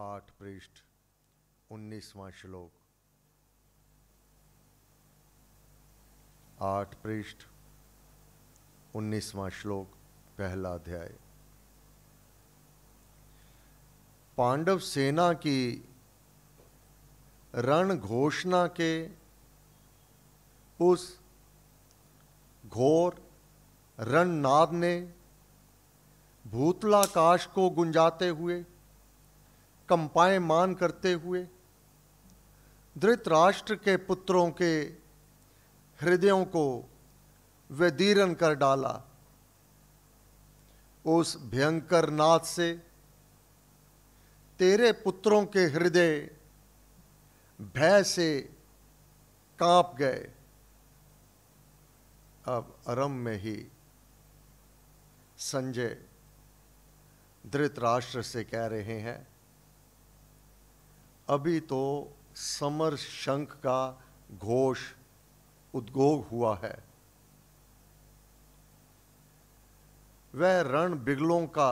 आठ पृष्ठ उन्नीसवां श्लोक आठ पृष्ठ उन्नीसवां श्लोक पहला अध्याय पांडव सेना की रण घोषणा के उस घोर रणनाद ने भूतलाकाश को गुंजाते हुए मान करते हुए धृतराष्ट्र के पुत्रों के हृदयों को व्यदीरन कर डाला उस भयंकर नाथ से तेरे पुत्रों के हृदय भय से कांप गए अब अरम में ही संजय धृतराष्ट्र से कह रहे हैं अभी तो समर शंख का घोष उद्योग हुआ है वह रण बिगलों का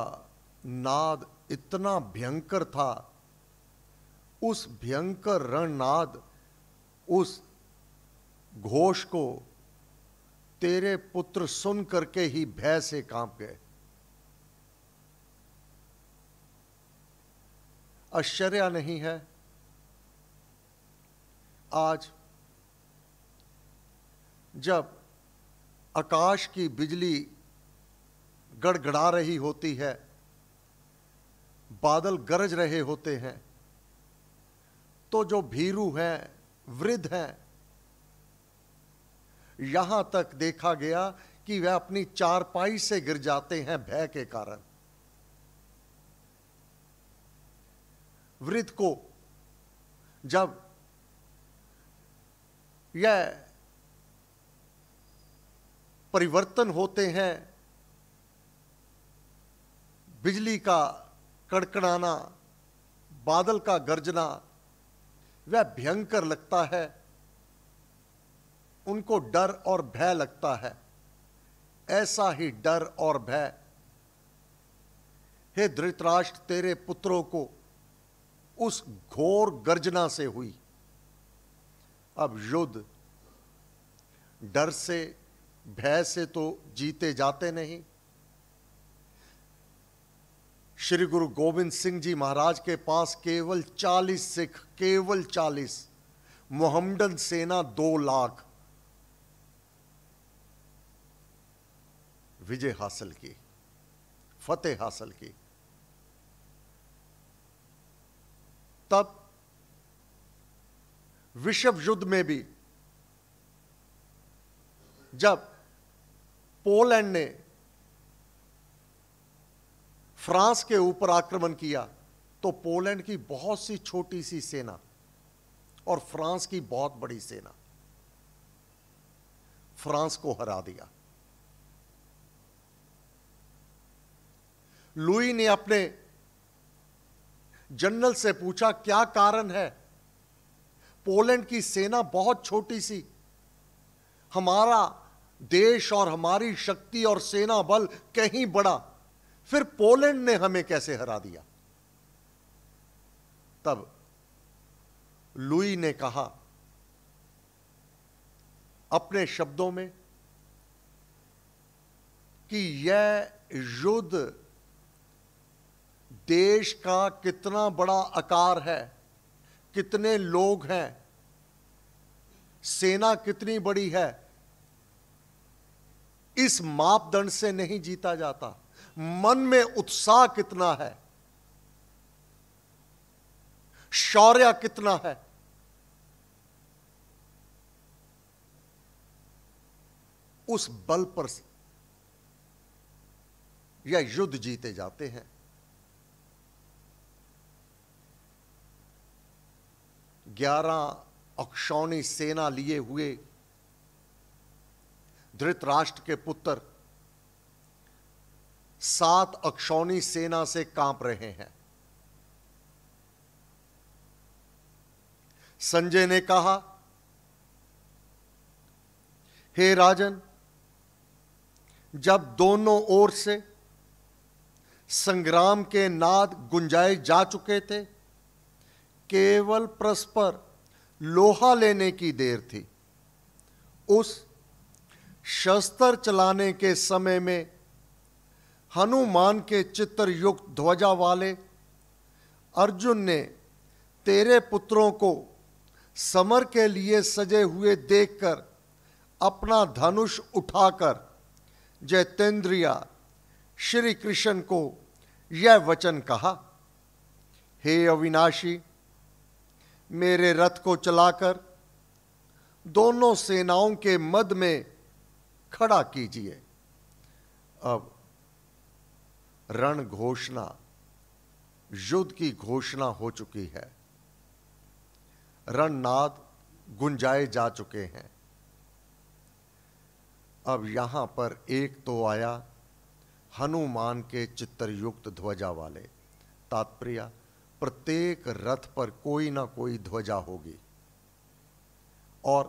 नाद इतना भयंकर था उस भयंकर रण नाद उस घोष को तेरे पुत्र सुन करके ही भय से कांप गए आश्चर्य नहीं है आज जब आकाश की बिजली गड़गड़ा रही होती है बादल गरज रहे होते हैं तो जो भीरू हैं वृद्ध हैं यहां तक देखा गया कि वह अपनी चारपाई से गिर जाते हैं भय के कारण वृद्ध को जब यह परिवर्तन होते हैं बिजली का कड़कड़ाना बादल का गर्जना वह भयंकर लगता है उनको डर और भय लगता है ऐसा ही डर और भय हे धृतराष्ट्र तेरे पुत्रों को उस घोर गर्जना से हुई अब युद्ध डर से भय से तो जीते जाते नहीं श्री गुरु गोविंद सिंह जी महाराज के पास केवल 40 सिख केवल 40 मोहम्मदन सेना दो लाख विजय हासिल की फतेह हासिल की तब विश्व युद्ध में भी जब पोलैंड ने फ्रांस के ऊपर आक्रमण किया तो पोलैंड की बहुत सी छोटी सी सेना और फ्रांस की बहुत बड़ी सेना फ्रांस को हरा दिया लुई ने अपने जनरल से पूछा क्या कारण है पोलैंड की सेना बहुत छोटी सी हमारा देश और हमारी शक्ति और सेना बल कहीं बड़ा फिर पोलैंड ने हमें कैसे हरा दिया तब लुई ने कहा अपने शब्दों में कि यह युद्ध देश का कितना बड़ा आकार है कितने लोग हैं सेना कितनी बड़ी है इस मापदंड से नहीं जीता जाता मन में उत्साह कितना है शौर्य कितना है उस बल पर या युद्ध जीते जाते हैं ग्यारह अक्षौणी सेना लिए हुए धृतराष्ट्र के पुत्र सात अक्षौणी सेना से कांप रहे हैं संजय ने कहा हे राजन जब दोनों ओर से संग्राम के नाद गुंजाए जा चुके थे केवल परस्पर लोहा लेने की देर थी उस शस्त्र चलाने के समय में हनुमान के चित्र युक्त ध्वजा वाले अर्जुन ने तेरे पुत्रों को समर के लिए सजे हुए देखकर अपना धनुष उठाकर जैतेंद्रिया श्री कृष्ण को यह वचन कहा हे अविनाशी मेरे रथ को चलाकर दोनों सेनाओं के मद में खड़ा कीजिए अब रण घोषणा युद्ध की घोषणा हो चुकी है रणनाद गुंजाए जा चुके हैं अब यहां पर एक तो आया हनुमान के चित्रयुक्त ध्वजा वाले तात्पर्य प्रत्येक रथ पर कोई ना कोई ध्वजा होगी और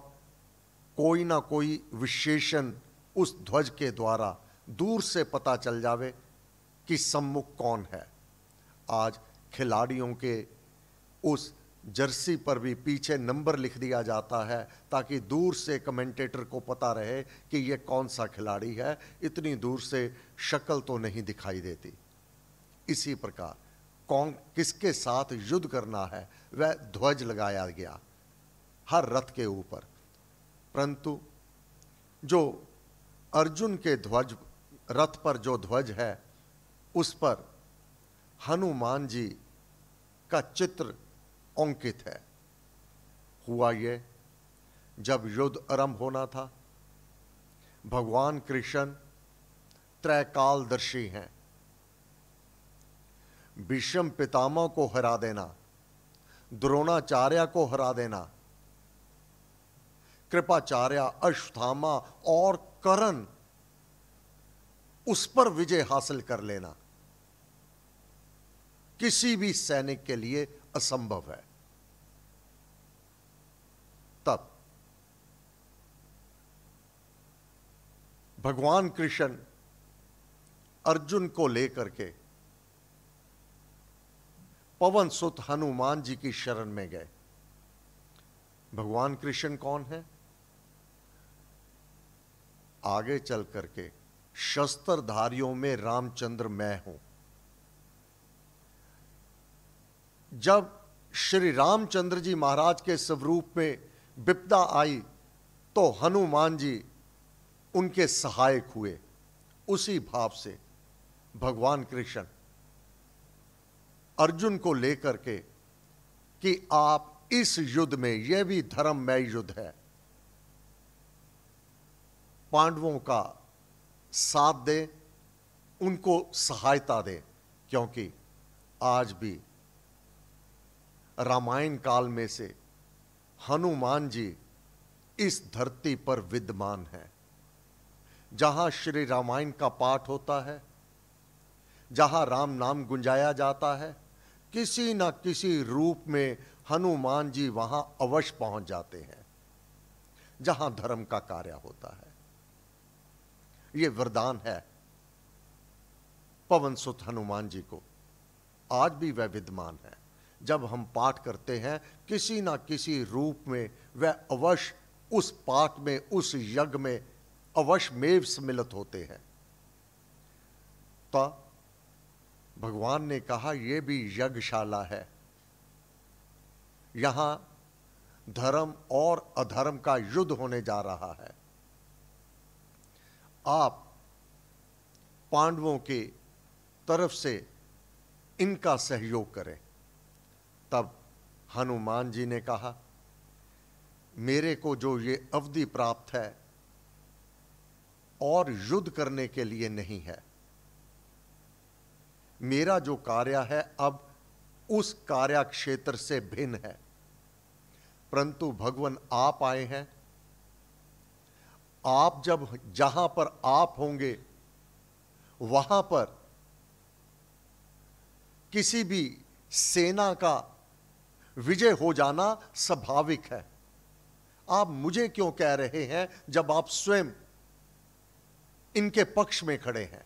कोई ना कोई विशेषण उस ध्वज के द्वारा दूर से पता चल जावे कि सम्मुख कौन है आज खिलाड़ियों के उस जर्सी पर भी पीछे नंबर लिख दिया जाता है ताकि दूर से कमेंटेटर को पता रहे कि ये कौन सा खिलाड़ी है इतनी दूर से शक्ल तो नहीं दिखाई देती इसी प्रकार कौन किसके साथ युद्ध करना है वह ध्वज लगाया गया हर रथ के ऊपर परंतु जो अर्जुन के ध्वज रथ पर जो ध्वज है उस पर हनुमान जी का चित्र अंकित है हुआ ये जब युद्ध आरंभ होना था भगवान कृष्ण त्रैकालदर्शी हैं भीष्म पितामह को हरा देना द्रोणाचार्य को हरा देना कृपाचार्य अश्वथामा और करण उस पर विजय हासिल कर लेना किसी भी सैनिक के लिए असंभव है तब भगवान कृष्ण अर्जुन को लेकर के पवन सुत हनुमान जी की शरण में गए भगवान कृष्ण कौन है आगे चल करके शस्त्रधारियों में रामचंद्र मैं हूं जब श्री रामचंद्र जी महाराज के स्वरूप में विपदा आई तो हनुमान जी उनके सहायक हुए उसी भाव से भगवान कृष्ण अर्जुन को लेकर के कि आप इस युद्ध में यह भी धर्ममय युद्ध है पांडवों का साथ दें उनको सहायता दें क्योंकि आज भी रामायण काल में से हनुमान जी इस धरती पर विद्यमान है जहां श्री रामायण का पाठ होता है जहां राम नाम गुंजाया जाता है किसी न किसी रूप में हनुमान जी वहां अवश्य पहुंच जाते हैं जहां धर्म का कार्य होता है यह वरदान है पवन सुत हनुमान जी को आज भी वह विद्यमान है जब हम पाठ करते हैं किसी ना किसी रूप में वह अवश्य उस पाठ में उस यज्ञ में अवश्य मेव सम्मिलित होते हैं तो भगवान ने कहा यह भी यज्ञशाला है यहां धर्म और अधर्म का युद्ध होने जा रहा है आप पांडवों के तरफ से इनका सहयोग करें तब हनुमान जी ने कहा मेरे को जो ये अवधि प्राप्त है और युद्ध करने के लिए नहीं है मेरा जो कार्य है अब उस कार्य क्षेत्र से भिन्न है परंतु भगवान आप आए हैं आप जब जहां पर आप होंगे वहां पर किसी भी सेना का विजय हो जाना स्वाभाविक है आप मुझे क्यों कह रहे हैं जब आप स्वयं इनके पक्ष में खड़े हैं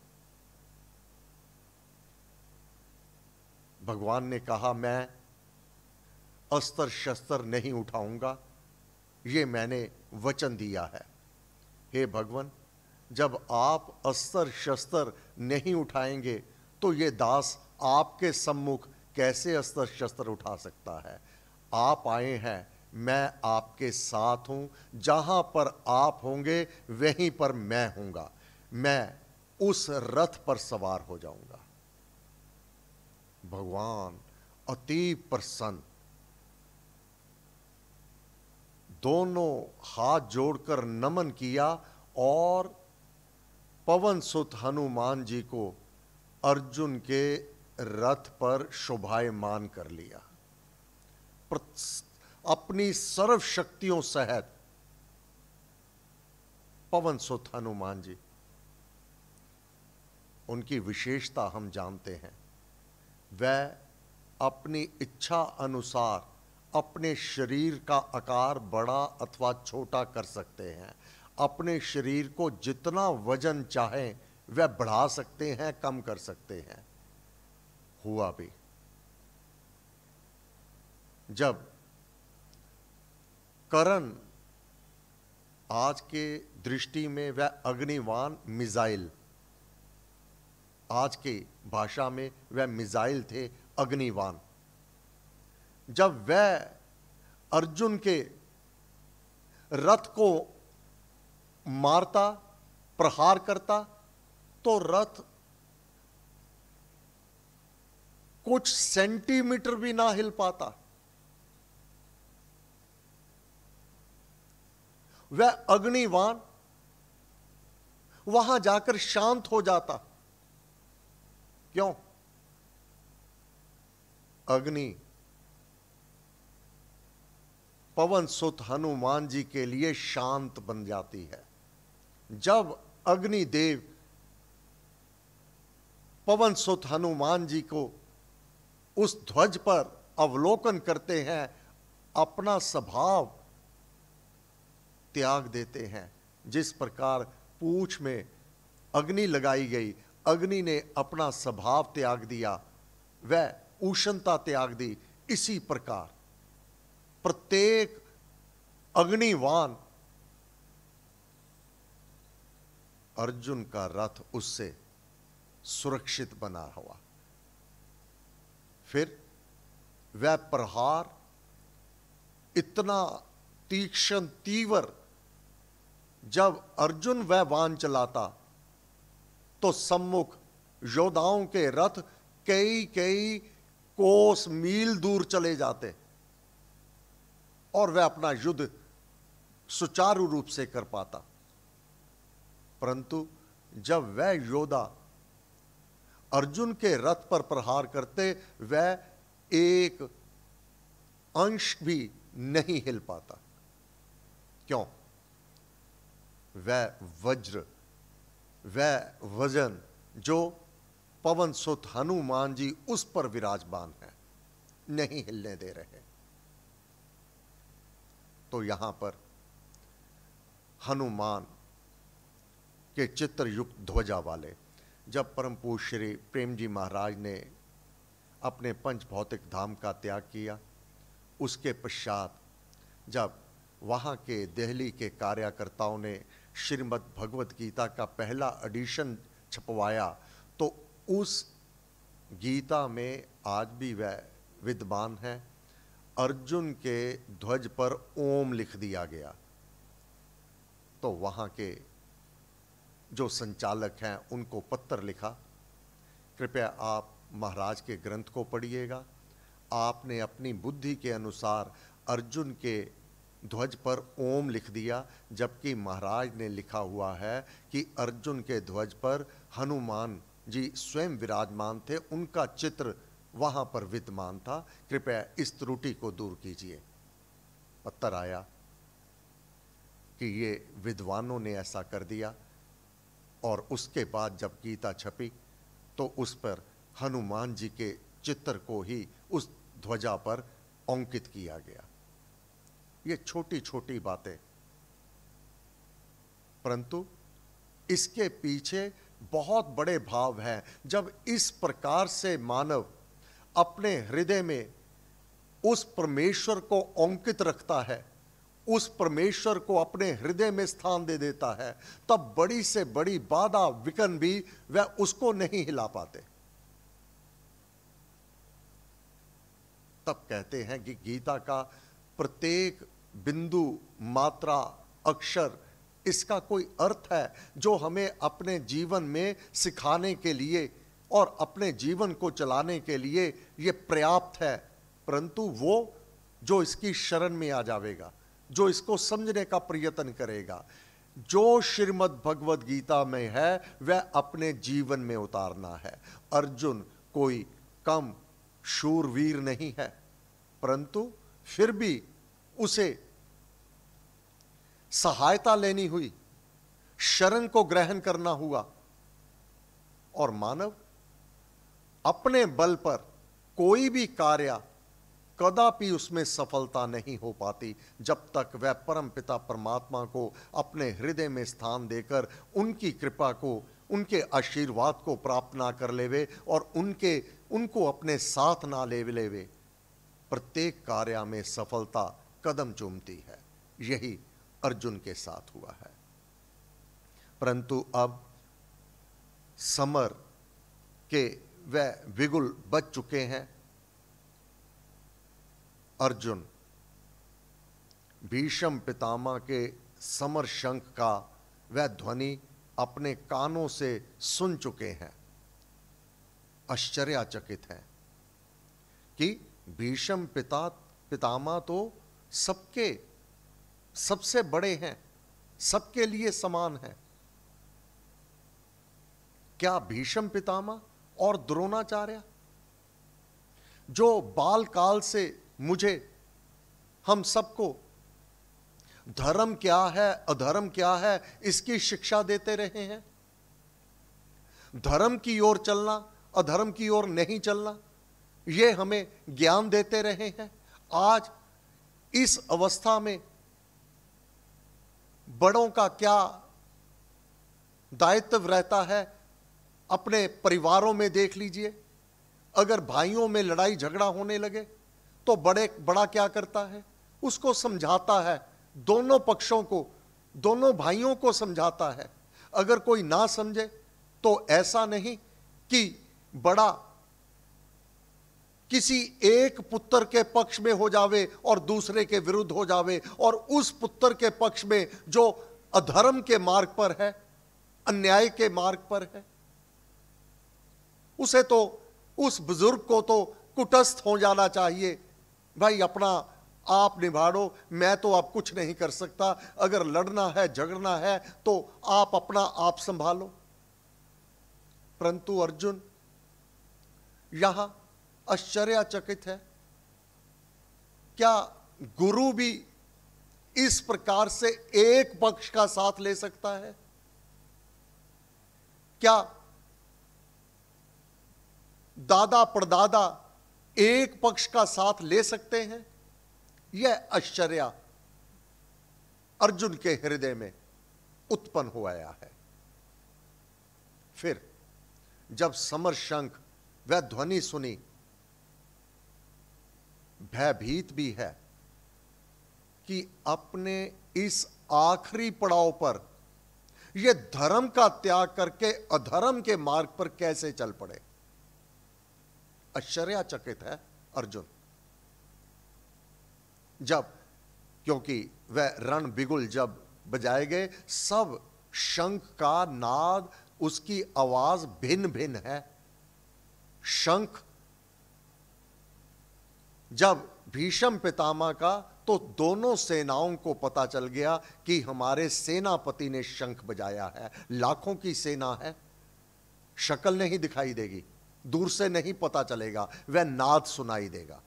भगवान ने कहा मैं अस्त्र शस्त्र नहीं उठाऊंगा ये मैंने वचन दिया है हे भगवान जब आप अस्त्र शस्त्र नहीं उठाएंगे तो ये दास आपके सम्मुख कैसे अस्त्र शस्त्र उठा सकता है आप आए हैं मैं आपके साथ हूं जहां पर आप होंगे वहीं पर मैं हूंगा मैं उस रथ पर सवार हो जाऊंगा भगवान अति प्रसन्न दोनों हाथ जोड़कर नमन किया और पवन सुत हनुमान जी को अर्जुन के रथ पर शोभायमान कर लिया अपनी सर्व शक्तियों सहित पवन सुत हनुमान जी उनकी विशेषता हम जानते हैं वह अपनी इच्छा अनुसार अपने शरीर का आकार बड़ा अथवा छोटा कर सकते हैं अपने शरीर को जितना वजन चाहें वह बढ़ा सकते हैं कम कर सकते हैं हुआ भी जब करण आज के दृष्टि में वह अग्निवान मिसाइल आज के भाषा में वह मिज़ाइल थे अग्निवान जब वह अर्जुन के रथ को मारता प्रहार करता तो रथ कुछ सेंटीमीटर भी ना हिल पाता वह अग्निवान वहां जाकर शांत हो जाता क्यों अग्नि पवन सुत हनुमान जी के लिए शांत बन जाती है जब अग्निदेव पवन सुत हनुमान जी को उस ध्वज पर अवलोकन करते हैं अपना स्वभाव त्याग देते हैं जिस प्रकार पूछ में अग्नि लगाई गई अग्नि ने अपना स्वभाव त्याग दिया वह उष्णता त्याग दी इसी प्रकार प्रत्येक अग्निवान अर्जुन का रथ उससे सुरक्षित बना हुआ फिर वह प्रहार इतना तीक्ष्ण तीव्र जब अर्जुन वह वान चलाता तो सम्मुख योद्धाओं के रथ कई कई कोस मील दूर चले जाते और वह अपना युद्ध सुचारू रूप से कर पाता परंतु जब वह योद्धा अर्जुन के रथ पर प्रहार करते वह एक अंश भी नहीं हिल पाता क्यों वह वज्र वह वजन जो पवन सुत हनुमान जी उस पर विराजमान है नहीं हिलने दे रहे तो यहां पर हनुमान के चित्र युक्त ध्वजा वाले जब परम पूज श्री प्रेम जी महाराज ने अपने पंच भौतिक धाम का त्याग किया उसके पश्चात जब वहाँ के दिल्ली के कार्यकर्ताओं ने श्रीमद् भगवत गीता का पहला एडिशन छपवाया तो उस गीता में आज भी वह विद्वान है अर्जुन के ध्वज पर ओम लिख दिया गया तो वहाँ के जो संचालक हैं उनको पत्र लिखा कृपया आप महाराज के ग्रंथ को पढ़िएगा आपने अपनी बुद्धि के अनुसार अर्जुन के ध्वज पर ओम लिख दिया जबकि महाराज ने लिखा हुआ है कि अर्जुन के ध्वज पर हनुमान जी स्वयं विराजमान थे उनका चित्र वहां पर विद्यमान था कृपया इस त्रुटि को दूर कीजिए पत्थर आया कि ये विद्वानों ने ऐसा कर दिया और उसके बाद जब गीता छपी तो उस पर हनुमान जी के चित्र को ही उस ध्वजा पर अंकित किया गया ये छोटी छोटी बातें परंतु इसके पीछे बहुत बड़े भाव हैं जब इस प्रकार से मानव अपने हृदय में उस परमेश्वर को अंकित रखता है उस परमेश्वर को अपने हृदय में स्थान दे देता है तब बड़ी से बड़ी बाधा विकन भी वह उसको नहीं हिला पाते तब कहते हैं कि गीता का प्रत्येक बिंदु मात्रा अक्षर इसका कोई अर्थ है जो हमें अपने जीवन में सिखाने के लिए और अपने जीवन को चलाने के लिए ये पर्याप्त है परंतु वो जो इसकी शरण में आ जाएगा जो इसको समझने का प्रयत्न करेगा जो श्रीमद् भगवद गीता में है वह अपने जीवन में उतारना है अर्जुन कोई कम शूरवीर नहीं है परंतु फिर भी उसे सहायता लेनी हुई शरण को ग्रहण करना हुआ और मानव अपने बल पर कोई भी कार्य कदापि उसमें सफलता नहीं हो पाती जब तक वह परम पिता परमात्मा को अपने हृदय में स्थान देकर उनकी कृपा को उनके आशीर्वाद को प्राप्त ना कर लेवे और उनके उनको अपने साथ ना ले लेवे प्रत्येक कार्य में सफलता कदम चूमती है यही अर्जुन के साथ हुआ है परंतु अब समर के वह विगुल बच चुके हैं अर्जुन भीषम पितामा के समर शंख का वह ध्वनि अपने कानों से सुन चुके हैं आश्चर्यचकित हैं कि भीषम पिता पितामा तो सबके सबसे बड़े हैं सबके लिए समान हैं क्या भीषम पितामह और द्रोणाचार्य जो बाल काल से मुझे हम सबको धर्म क्या है अधर्म क्या है इसकी शिक्षा देते रहे हैं धर्म की ओर चलना अधर्म की ओर नहीं चलना ये हमें ज्ञान देते रहे हैं आज इस अवस्था में बड़ों का क्या दायित्व रहता है अपने परिवारों में देख लीजिए अगर भाइयों में लड़ाई झगड़ा होने लगे तो बड़े बड़ा क्या करता है उसको समझाता है दोनों पक्षों को दोनों भाइयों को समझाता है अगर कोई ना समझे तो ऐसा नहीं कि बड़ा किसी एक पुत्र के पक्ष में हो जावे और दूसरे के विरुद्ध हो जावे और उस पुत्र के पक्ष में जो अधर्म के मार्ग पर है अन्याय के मार्ग पर है उसे तो उस बुजुर्ग को तो कुटस्थ हो जाना चाहिए भाई अपना आप निभाड़ो मैं तो अब कुछ नहीं कर सकता अगर लड़ना है झगड़ना है तो आप अपना आप संभालो परंतु अर्जुन यहां आश्चर्यचकित है क्या गुरु भी इस प्रकार से एक पक्ष का साथ ले सकता है क्या दादा परदादा एक पक्ष का साथ ले सकते हैं यह आश्चर्य अर्जुन के हृदय में उत्पन्न हो आया है फिर जब समर शंख वह ध्वनि सुनी भयभीत भी है कि अपने इस आखिरी पड़ाव पर यह धर्म का त्याग करके अधर्म के मार्ग पर कैसे चल पड़े आश्चर्यचकित है अर्जुन जब क्योंकि वह रण बिगुल जब बजाए गए सब शंख का नाद उसकी आवाज भिन्न भिन्न है शंख जब भीषम पितामह का तो दोनों सेनाओं को पता चल गया कि हमारे सेनापति ने शंख बजाया है लाखों की सेना है शक्ल नहीं दिखाई देगी दूर से नहीं पता चलेगा वह नाद सुनाई देगा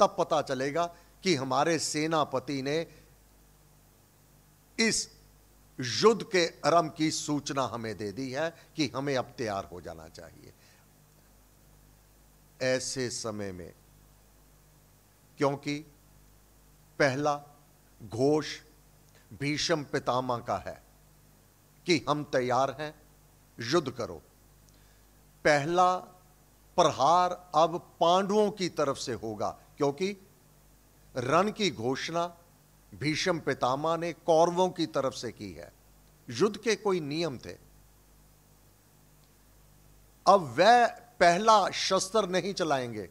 तब पता चलेगा कि हमारे सेनापति ने इस युद्ध के आरंभ की सूचना हमें दे दी है कि हमें अब तैयार हो जाना चाहिए ऐसे समय में क्योंकि पहला घोष भीषम पितामा का है कि हम तैयार हैं युद्ध करो पहला प्रहार अब पांडवों की तरफ से होगा क्योंकि रण की घोषणा भीषम पितामा ने कौरवों की तरफ से की है युद्ध के कोई नियम थे अब वह पहला शस्त्र नहीं चलाएंगे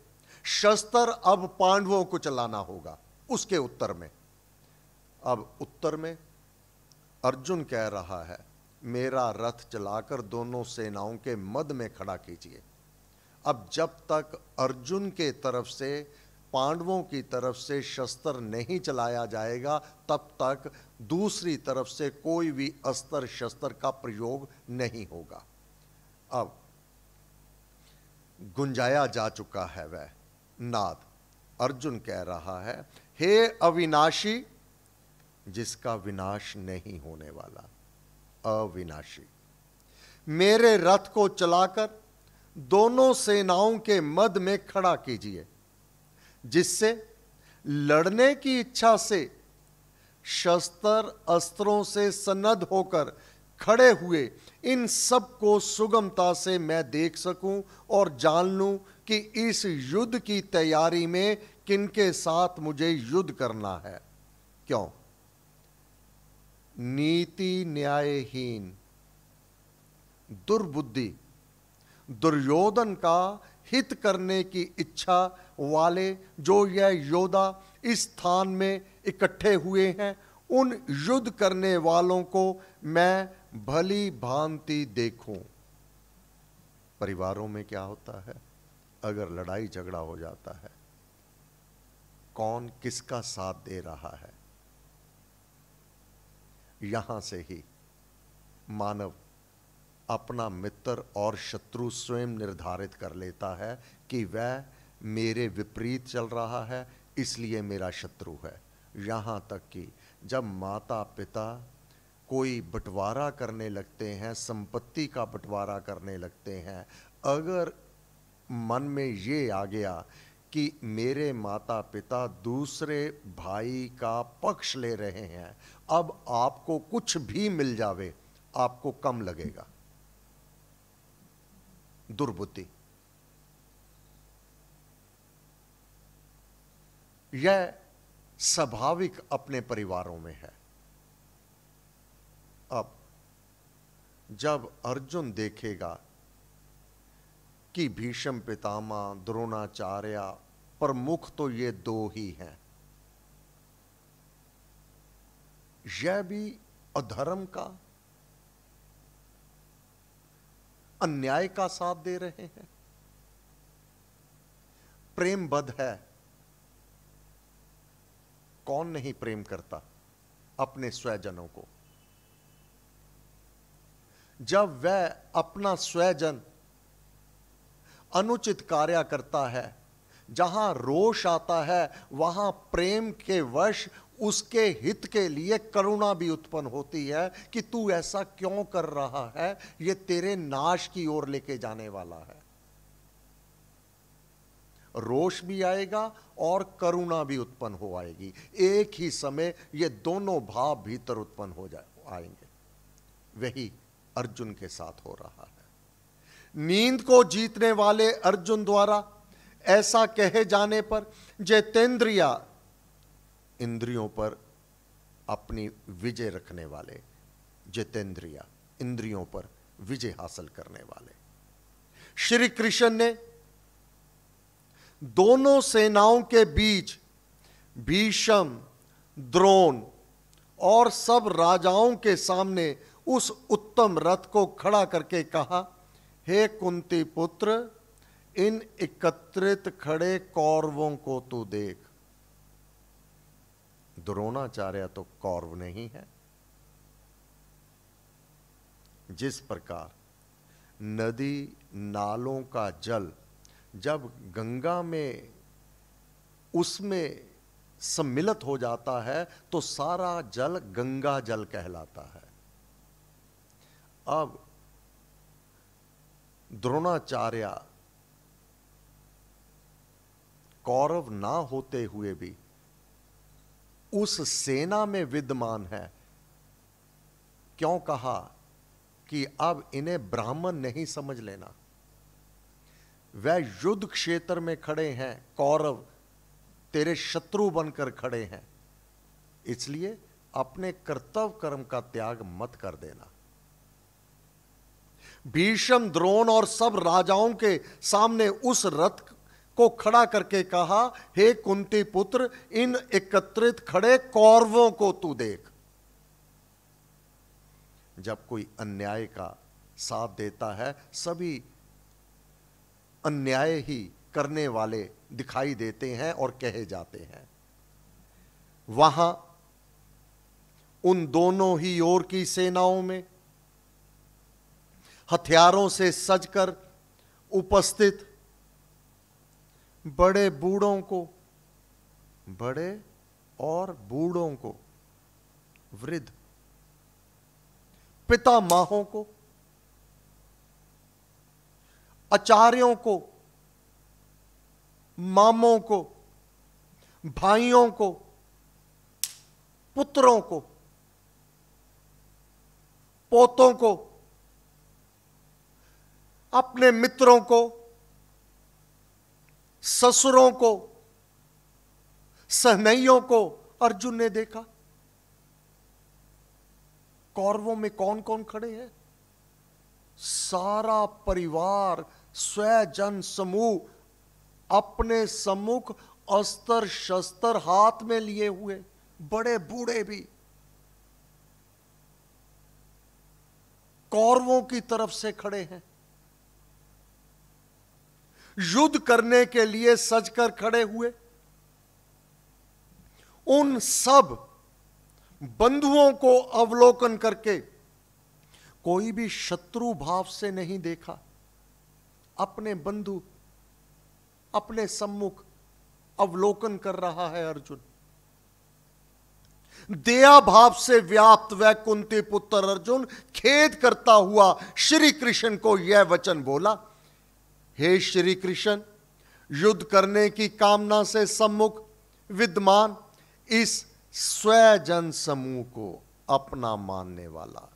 शस्त्र अब पांडवों को चलाना होगा उसके उत्तर में अब उत्तर में अर्जुन कह रहा है मेरा रथ चलाकर दोनों सेनाओं के मद में खड़ा कीजिए अब जब तक अर्जुन के तरफ से पांडवों की तरफ से शस्त्र नहीं चलाया जाएगा तब तक दूसरी तरफ से कोई भी अस्त्र शस्त्र का प्रयोग नहीं होगा अब गुंजाया जा चुका है वह नाद अर्जुन कह रहा है हे अविनाशी जिसका विनाश नहीं होने वाला अविनाशी मेरे रथ को चलाकर दोनों सेनाओं के मद में खड़ा कीजिए जिससे लड़ने की इच्छा से शस्त्र अस्त्रों से सन्नद होकर खड़े हुए इन सब को सुगमता से मैं देख सकूं और जान लूं कि इस युद्ध की तैयारी में किनके साथ मुझे युद्ध करना है क्यों नीति न्यायहीन दुर्बुद्धि दुर्योधन का हित करने की इच्छा वाले जो यह योद्धा इस स्थान में इकट्ठे हुए हैं उन युद्ध करने वालों को मैं भली भांति देखूं परिवारों में क्या होता है अगर लड़ाई झगड़ा हो जाता है कौन किसका साथ दे रहा है यहां से ही मानव अपना मित्र और शत्रु स्वयं निर्धारित कर लेता है कि वह मेरे विपरीत चल रहा है इसलिए मेरा शत्रु है यहाँ तक कि जब माता पिता कोई बंटवारा करने लगते हैं संपत्ति का बंटवारा करने लगते हैं अगर मन में ये आ गया कि मेरे माता पिता दूसरे भाई का पक्ष ले रहे हैं अब आपको कुछ भी मिल जावे आपको कम लगेगा दुर्बुद्धि यह स्वाभाविक अपने परिवारों में है अब जब अर्जुन देखेगा कि भीष्म पितामा द्रोणाचार्य प्रमुख तो ये दो ही हैं यह भी अधर्म का अन्याय का साथ दे रहे हैं प्रेम बद है कौन नहीं प्रेम करता अपने स्वजनों को जब वह अपना स्वजन अनुचित कार्य करता है जहां रोष आता है वहां प्रेम के वश उसके हित के लिए करुणा भी उत्पन्न होती है कि तू ऐसा क्यों कर रहा है ये तेरे नाश की ओर लेके जाने वाला है रोष भी आएगा और करुणा भी उत्पन्न हो आएगी एक ही समय ये दोनों भाव भीतर उत्पन्न हो जाए आएंगे वही अर्जुन के साथ हो रहा है नींद को जीतने वाले अर्जुन द्वारा ऐसा कहे जाने पर जैतेंद्रिया इंद्रियों पर अपनी विजय रखने वाले जितेंद्रिया इंद्रियों पर विजय हासिल करने वाले श्री कृष्ण ने दोनों सेनाओं के बीच भीषम द्रोण और सब राजाओं के सामने उस उत्तम रथ को खड़ा करके कहा हे कुंती पुत्र इन एकत्रित खड़े कौरवों को तू देख द्रोणाचार्य तो कौरव नहीं है जिस प्रकार नदी नालों का जल जब गंगा में उसमें सम्मिलित हो जाता है तो सारा जल गंगा जल कहलाता है अब द्रोणाचार्य कौरव ना होते हुए भी उस सेना में विद्यमान है क्यों कहा कि अब इन्हें ब्राह्मण नहीं समझ लेना वह युद्ध क्षेत्र में खड़े हैं कौरव तेरे शत्रु बनकर खड़े हैं इसलिए अपने कर्तव्य कर्म का त्याग मत कर देना भीषम द्रोण और सब राजाओं के सामने उस रथ को खड़ा करके कहा हे कुंती पुत्र इन एकत्रित खड़े कौरवों को तू देख जब कोई अन्याय का साथ देता है सभी अन्याय ही करने वाले दिखाई देते हैं और कहे जाते हैं वहां उन दोनों ही ओर की सेनाओं में हथियारों से सजकर उपस्थित बड़े बूढ़ों को बड़े और बूढ़ों को वृद्ध पिता माहों को आचार्यों को मामों को भाइयों को पुत्रों को पोतों को अपने मित्रों को ससुरों को सहनइयों को अर्जुन ने देखा कौरवों में कौन कौन खड़े हैं सारा परिवार स्वजन समूह अपने सम्मुख अस्त्र शस्त्र हाथ में लिए हुए बड़े बूढ़े भी कौरवों की तरफ से खड़े हैं युद्ध करने के लिए सजकर खड़े हुए उन सब बंधुओं को अवलोकन करके कोई भी शत्रु भाव से नहीं देखा अपने बंधु अपने सम्मुख अवलोकन कर रहा है अर्जुन दया भाव से व्याप्त वह कुंती पुत्र अर्जुन खेद करता हुआ श्री कृष्ण को यह वचन बोला हे श्री कृष्ण युद्ध करने की कामना से सम्मुख विद्यमान इस स्वजन समूह को अपना मानने वाला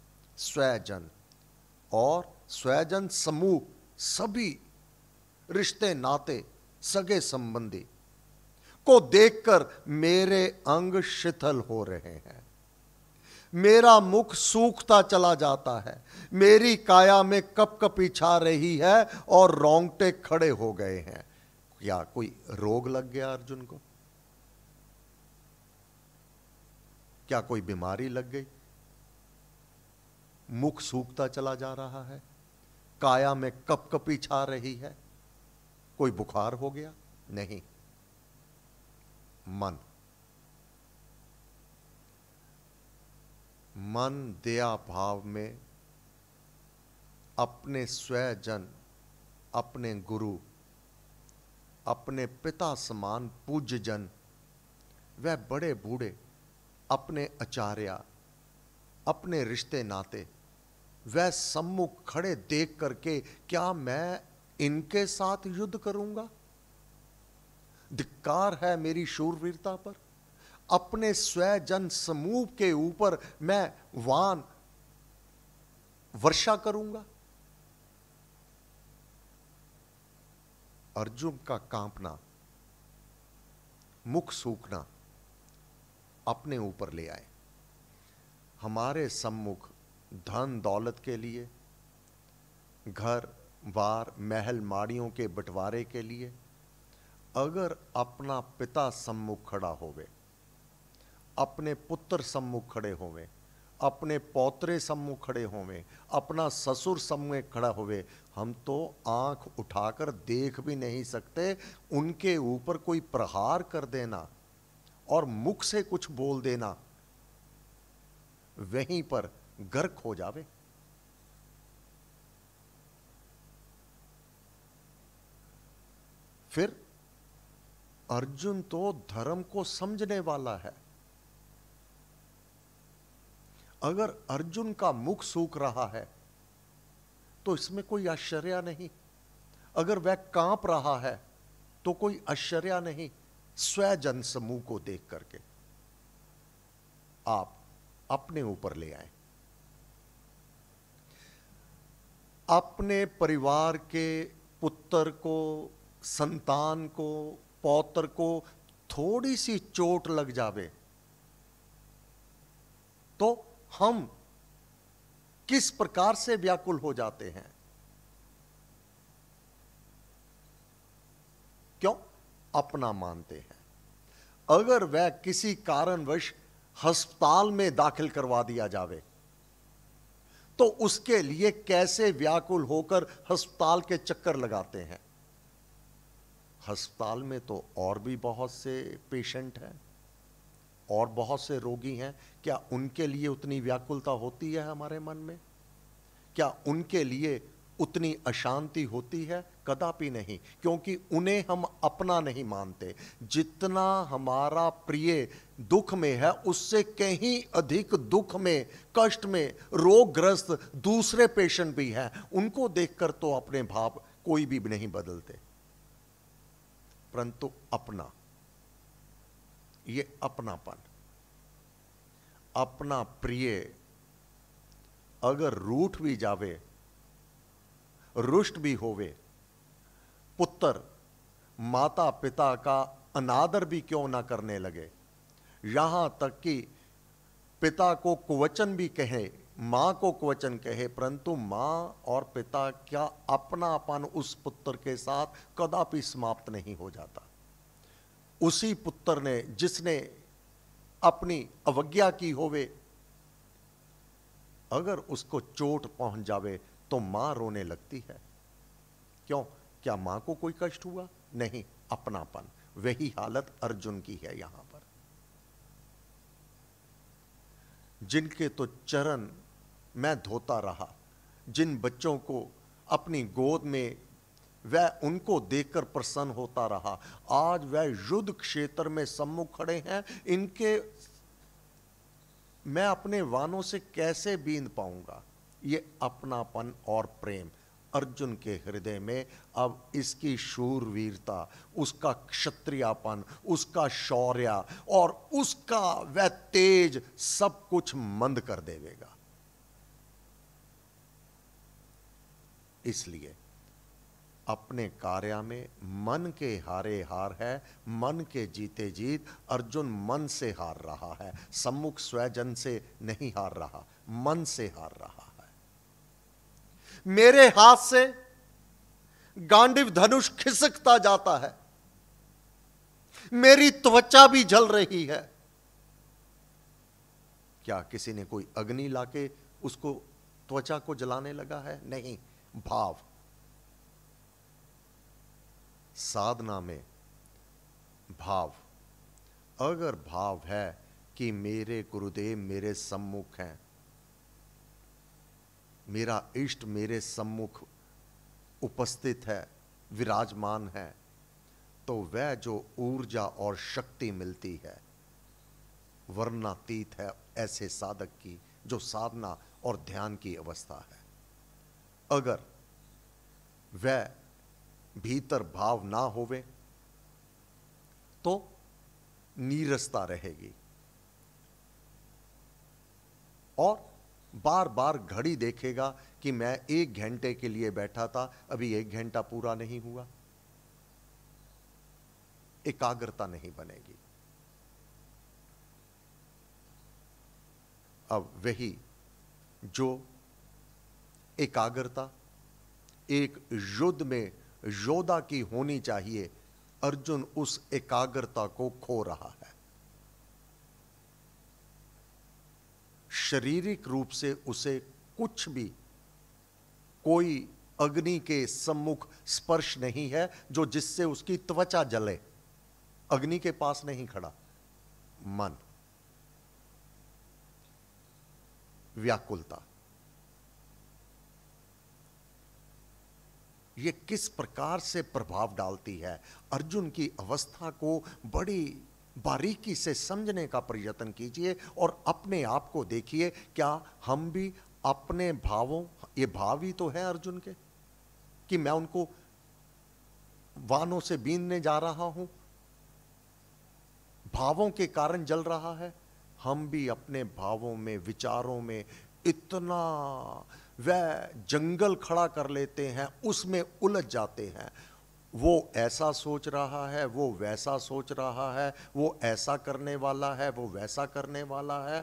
स्वजन और स्वजन समूह सभी रिश्ते नाते सगे संबंधी को देखकर मेरे अंग शिथिल हो रहे हैं मेरा मुख सूखता चला जाता है मेरी काया में कप कपी छा रही है और रोंगटे खड़े हो गए हैं या कोई रोग लग गया अर्जुन को क्या कोई बीमारी लग गई मुख सूखता चला जा रहा है काया में कप कपी छा रही है कोई बुखार हो गया नहीं मन मन दया भाव में अपने स्वजन अपने गुरु अपने पिता समान पूज्य जन वह बड़े बूढ़े अपने आचार्य अपने रिश्ते नाते वह सम्मुख खड़े देख करके क्या मैं इनके साथ युद्ध करूंगा धिक्कार है मेरी शूरवीरता पर अपने स्वजन समूह के ऊपर मैं वान वर्षा करूंगा अर्जुन का कांपना मुख सूखना अपने ऊपर ले आए हमारे सम्मुख धन दौलत के लिए घर वार महल माड़ियों के बंटवारे के लिए अगर अपना पिता सम्मुख खड़ा होवे अपने पुत्र सम्मुख खड़े होवे अपने पौत्रे सम्मुख खड़े होवे अपना ससुर सम्मुख खड़ा होवे हम तो आंख उठाकर देख भी नहीं सकते उनके ऊपर कोई प्रहार कर देना और मुख से कुछ बोल देना वहीं पर गर्क हो जावे फिर अर्जुन तो धर्म को समझने वाला है अगर अर्जुन का मुख सूख रहा है तो इसमें कोई आश्चर्य नहीं अगर वह कांप रहा है तो कोई आश्चर्य नहीं स्वजन समूह को देख करके आप अपने ऊपर ले आए अपने परिवार के पुत्र को संतान को पौत्र को थोड़ी सी चोट लग जावे तो हम किस प्रकार से व्याकुल हो जाते हैं क्यों अपना मानते हैं अगर वह किसी कारणवश अस्पताल में दाखिल करवा दिया जावे तो उसके लिए कैसे व्याकुल होकर अस्पताल के चक्कर लगाते हैं अस्पताल में तो और भी बहुत से पेशेंट हैं और बहुत से रोगी हैं क्या उनके लिए उतनी व्याकुलता होती है हमारे मन में क्या उनके लिए उतनी अशांति होती है कदापि नहीं क्योंकि उन्हें हम अपना नहीं मानते जितना हमारा प्रिय दुख में है उससे कहीं अधिक दुख में कष्ट में रोगग्रस्त दूसरे पेशेंट भी हैं उनको देखकर तो अपने भाव कोई भी नहीं बदलते परंतु अपना ये अपनापन अपना प्रिय अगर रूठ भी जावे रुष्ट भी होवे पुत्र माता पिता का अनादर भी क्यों ना करने लगे यहां तक कि पिता को कुवचन भी कहे मां को कुवचन कहे परंतु मां और पिता क्या अपनापन उस पुत्र के साथ कदापि समाप्त नहीं हो जाता उसी पुत्र ने जिसने अपनी अवज्ञा की होवे अगर उसको चोट पहुंच जावे तो मां रोने लगती है क्यों क्या मां को कोई कष्ट हुआ नहीं अपनापन वही हालत अर्जुन की है यहां पर जिनके तो चरण मैं धोता रहा जिन बच्चों को अपनी गोद में वह उनको देखकर प्रसन्न होता रहा आज वह युद्ध क्षेत्र में सम्मुख खड़े हैं इनके मैं अपने वानों से कैसे बींद पाऊंगा ये अपनापन और प्रेम अर्जुन के हृदय में अब इसकी शूरवीरता उसका क्षत्रियापन उसका शौर्य और उसका वह तेज सब कुछ मंद कर देवेगा इसलिए अपने कार्य में मन के हारे हार है मन के जीते जीत अर्जुन मन से हार रहा है सम्मुख स्वजन से नहीं हार रहा मन से हार रहा है मेरे हाथ से गांडिव धनुष खिसकता जाता है मेरी त्वचा भी जल रही है क्या किसी ने कोई अग्नि लाके उसको त्वचा को जलाने लगा है नहीं भाव साधना में भाव अगर भाव है कि मेरे गुरुदेव मेरे सम्मुख हैं मेरा इष्ट मेरे सम्मुख उपस्थित है विराजमान है तो वह जो ऊर्जा और शक्ति मिलती है वर्णातीत है ऐसे साधक की जो साधना और ध्यान की अवस्था है अगर वह भीतर भाव ना होवे तो नीरसता रहेगी और बार बार घड़ी देखेगा कि मैं एक घंटे के लिए बैठा था अभी एक घंटा पूरा नहीं हुआ एकाग्रता नहीं बनेगी अब वही जो एकाग्रता एक युद्ध में योदा की होनी चाहिए अर्जुन उस एकाग्रता को खो रहा है शारीरिक रूप से उसे कुछ भी कोई अग्नि के सम्मुख स्पर्श नहीं है जो जिससे उसकी त्वचा जले अग्नि के पास नहीं खड़ा मन व्याकुलता ये किस प्रकार से प्रभाव डालती है अर्जुन की अवस्था को बड़ी बारीकी से समझने का प्रयत्न कीजिए और अपने आप को देखिए क्या हम भी अपने भावों ये भाव ही तो है अर्जुन के कि मैं उनको वानों से बीनने जा रहा हूं भावों के कारण जल रहा है हम भी अपने भावों में विचारों में इतना वह जंगल खड़ा कर लेते हैं उसमें उलझ जाते हैं वो ऐसा सोच रहा है वो वैसा सोच रहा है वो ऐसा करने वाला है वो वैसा करने वाला है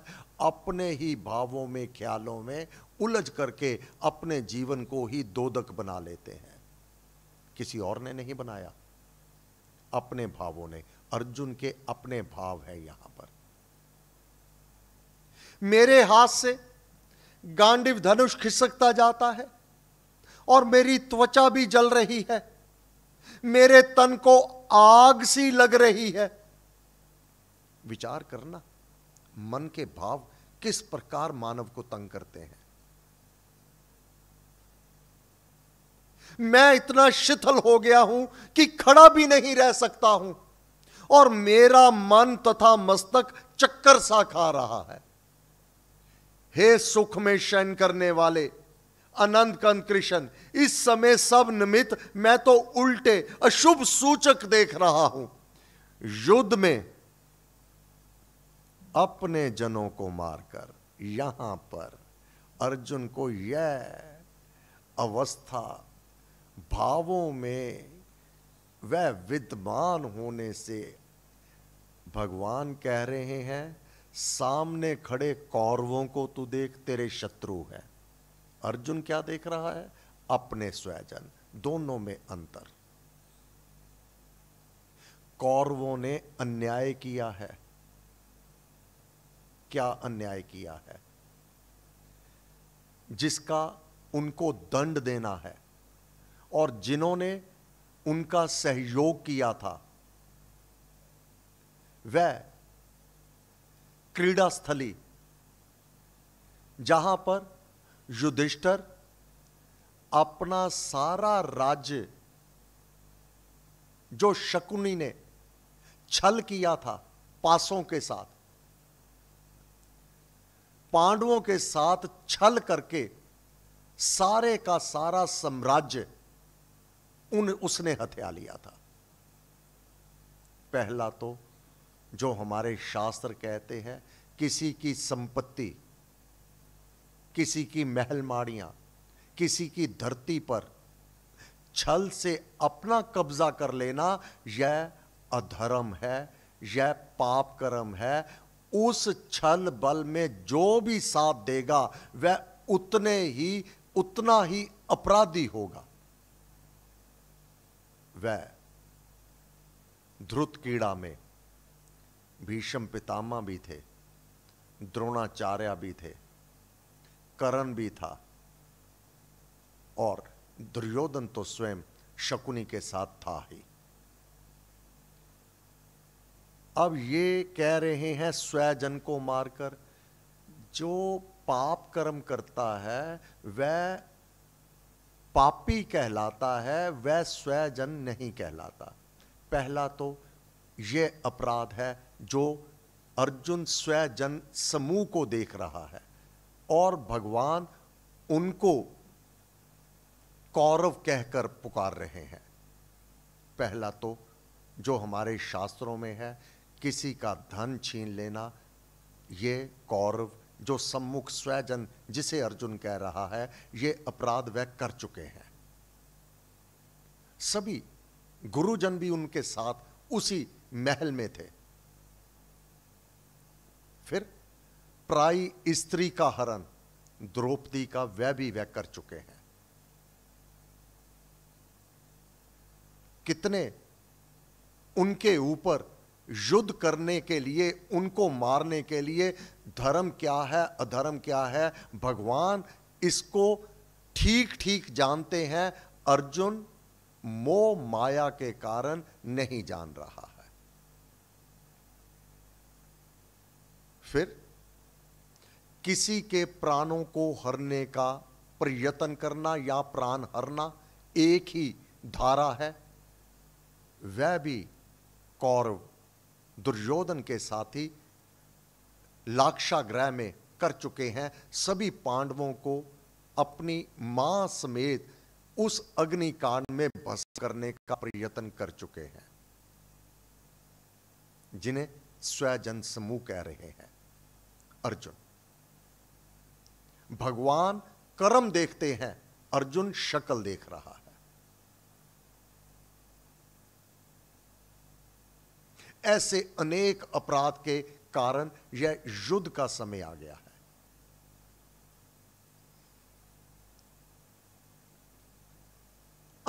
अपने ही भावों में ख्यालों में उलझ करके अपने जीवन को ही दोदक बना लेते हैं किसी और ने नहीं बनाया अपने भावों ने अर्जुन के अपने भाव है यहां पर मेरे हाथ से गांडिव धनुष खिसकता जाता है और मेरी त्वचा भी जल रही है मेरे तन को आग सी लग रही है विचार करना मन के भाव किस प्रकार मानव को तंग करते हैं मैं इतना शिथिल हो गया हूं कि खड़ा भी नहीं रह सकता हूं और मेरा मन तथा मस्तक चक्कर सा खा रहा है हे सुख में शयन करने वाले अनंत कंद कृष्ण इस समय सब निमित्त मैं तो उल्टे अशुभ सूचक देख रहा हूं युद्ध में अपने जनों को मारकर यहां पर अर्जुन को यह अवस्था भावों में वह विद्वान होने से भगवान कह रहे हैं सामने खड़े कौरवों को तू देख तेरे शत्रु है अर्जुन क्या देख रहा है अपने स्वजन दोनों में अंतर कौरवों ने अन्याय किया है क्या अन्याय किया है जिसका उनको दंड देना है और जिन्होंने उनका सहयोग किया था वह क्रीड़ा स्थली जहां पर युधिष्ठर अपना सारा राज्य जो शकुनी ने छल किया था पासों के साथ पांडवों के साथ छल करके सारे का सारा साम्राज्य उन उसने हथिया लिया था पहला तो जो हमारे शास्त्र कहते हैं किसी की संपत्ति किसी की महलमाड़ियां किसी की धरती पर छल से अपना कब्जा कर लेना यह अधर्म है यह पाप कर्म है उस छल बल में जो भी साथ देगा वह उतने ही उतना ही अपराधी होगा वह ध्रुत कीड़ा में भीष्म पितामह भी थे द्रोणाचार्य भी थे करण भी था और दुर्योधन तो स्वयं शकुनी के साथ था ही अब ये कह रहे हैं स्वजन को मारकर जो पाप कर्म करता है वह पापी कहलाता है वह स्वजन नहीं कहलाता पहला तो ये अपराध है जो अर्जुन स्वजन समूह को देख रहा है और भगवान उनको कौरव कहकर पुकार रहे हैं पहला तो जो हमारे शास्त्रों में है किसी का धन छीन लेना ये कौरव जो सम्मुख स्वजन जिसे अर्जुन कह रहा है ये अपराध वह कर चुके हैं सभी गुरुजन भी उनके साथ उसी महल में थे फिर प्राय स्त्री का हरण द्रौपदी का वह भी वह कर चुके हैं कितने उनके ऊपर युद्ध करने के लिए उनको मारने के लिए धर्म क्या है अधर्म क्या है भगवान इसको ठीक ठीक जानते हैं अर्जुन मोह माया के कारण नहीं जान रहा फिर किसी के प्राणों को हरने का प्रयत्न करना या प्राण हरना एक ही धारा है वह भी कौरव दुर्योधन के साथ ही लाक्षाग्रह में कर चुके हैं सभी पांडवों को अपनी मां समेत उस अग्निकांड में भस करने का प्रयत्न कर चुके हैं जिन्हें स्वजन समूह कह रहे हैं अर्जुन भगवान कर्म देखते हैं अर्जुन शकल देख रहा है ऐसे अनेक अपराध के कारण यह युद्ध का समय आ गया है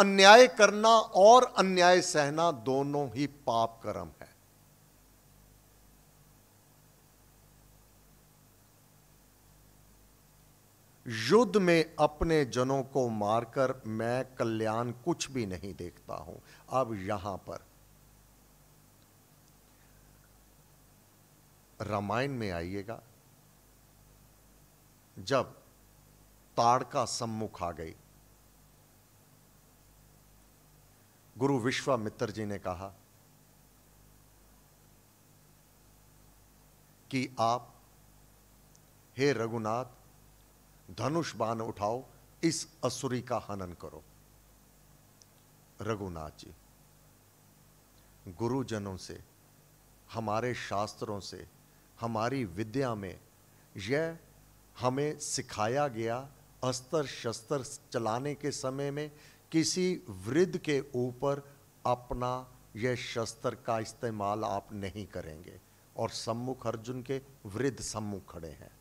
अन्याय करना और अन्याय सहना दोनों ही पाप कर्म युद्ध में अपने जनों को मारकर मैं कल्याण कुछ भी नहीं देखता हूं अब यहां पर रामायण में आइएगा जब ताड़का सम्मुख आ गई गुरु विश्वामित्र जी ने कहा कि आप हे रघुनाथ धनुष बाण उठाओ इस असुरी का हनन करो रघुनाथ जी गुरुजनों से हमारे शास्त्रों से हमारी विद्या में यह हमें सिखाया गया अस्त्र शस्त्र चलाने के समय में किसी वृद्ध के ऊपर अपना यह शस्त्र का इस्तेमाल आप नहीं करेंगे और सम्मुख अर्जुन के वृद्ध सम्मुख खड़े हैं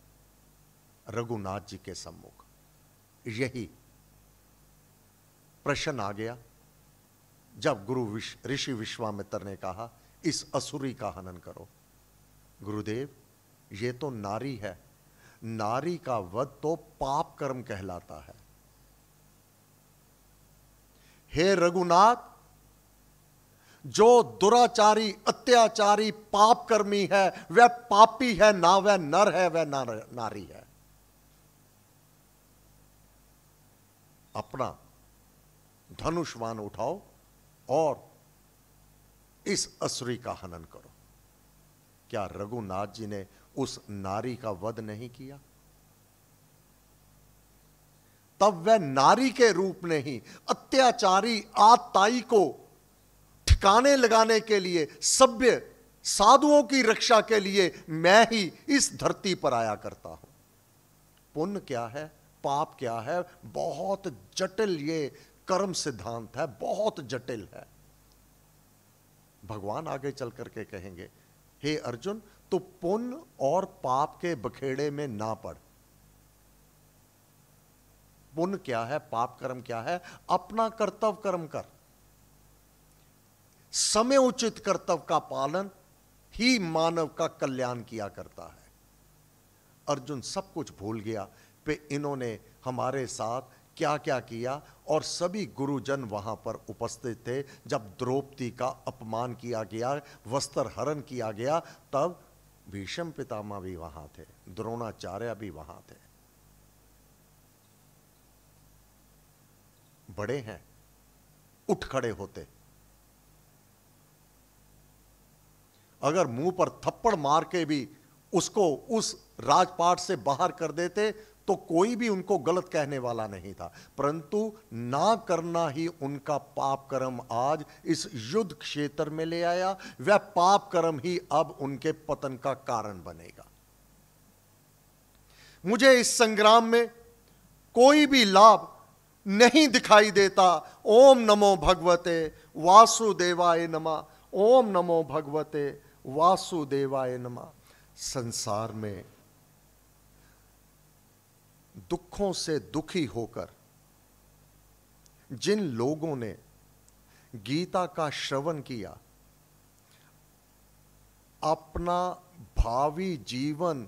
रघुनाथ जी के सम्मुख यही प्रश्न आ गया जब गुरु विश, ऋषि विश्वामित्र ने कहा इस असुरी का हनन करो गुरुदेव ये तो नारी है नारी का वध तो पाप कर्म कहलाता है हे रघुनाथ जो दुराचारी अत्याचारी पापकर्मी है वह पापी है ना वह नर है वह नारी है अपना धनुष्वान उठाओ और इस असुरी का हनन करो क्या रघुनाथ जी ने उस नारी का वध नहीं किया तब वह नारी के रूप में ही अत्याचारी आताई को ठिकाने लगाने के लिए सभ्य साधुओं की रक्षा के लिए मैं ही इस धरती पर आया करता हूं पुण्य क्या है पाप क्या है बहुत जटिल ये कर्म सिद्धांत है बहुत जटिल है भगवान आगे चल करके कहेंगे हे अर्जुन तो पुण्य और पाप के बखेड़े में ना पड़ पुण्य क्या है पाप कर्म क्या है अपना कर्तव्य कर्म कर समय उचित कर्तव्य का पालन ही मानव का कल्याण किया करता है अर्जुन सब कुछ भूल गया पे इन्होंने हमारे साथ क्या क्या किया और सभी गुरुजन वहाँ पर उपस्थित थे जब द्रौपदी का अपमान किया गया वस्त्र हरण किया गया तब भीष्म पितामह भी वहाँ थे द्रोणाचार्य भी वहाँ थे बड़े हैं उठ खड़े होते अगर मुंह पर थप्पड़ मार के भी उसको उस राजपाट से बाहर कर देते तो कोई भी उनको गलत कहने वाला नहीं था परंतु ना करना ही उनका पाप कर्म आज इस युद्ध क्षेत्र में ले आया वह पाप कर्म ही अब उनके पतन का कारण बनेगा मुझे इस संग्राम में कोई भी लाभ नहीं दिखाई देता ओम नमो भगवते वासुदेवाय नमा ओम नमो भगवते वासुदेवाय नमा संसार में दुखों से दुखी होकर जिन लोगों ने गीता का श्रवण किया अपना भावी जीवन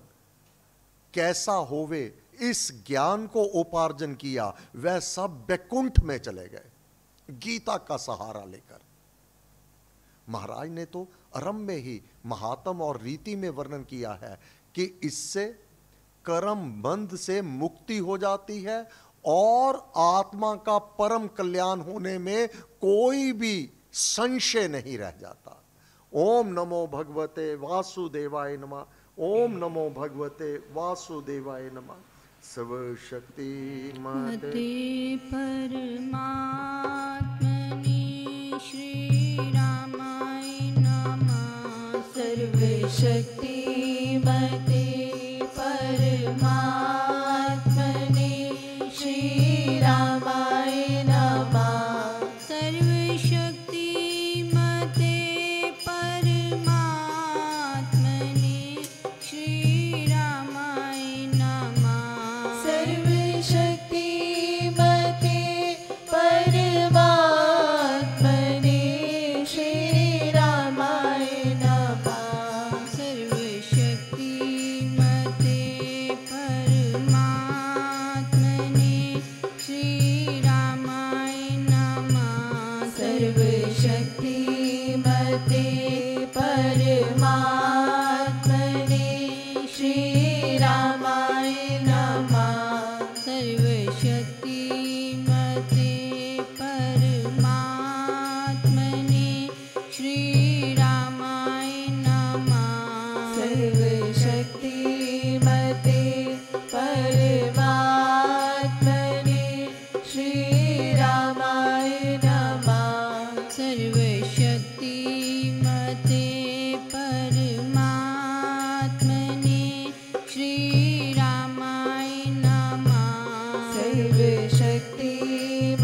कैसा होवे इस ज्ञान को उपार्जन किया वह सब बैकुंठ में चले गए गीता का सहारा लेकर महाराज ने तो आरंभ में ही महात्म और रीति में वर्णन किया है कि इससे कर्म बंध से मुक्ति हो जाती है और आत्मा का परम कल्याण होने में कोई भी संशय नहीं रह जाता ओम नमो भगवते वासुदेवाय नमा ओम नमो भगवते वासुदेवाय नमा सर्वशक्ति मते परमात्मनि श्रीरामाय नमः शक्ति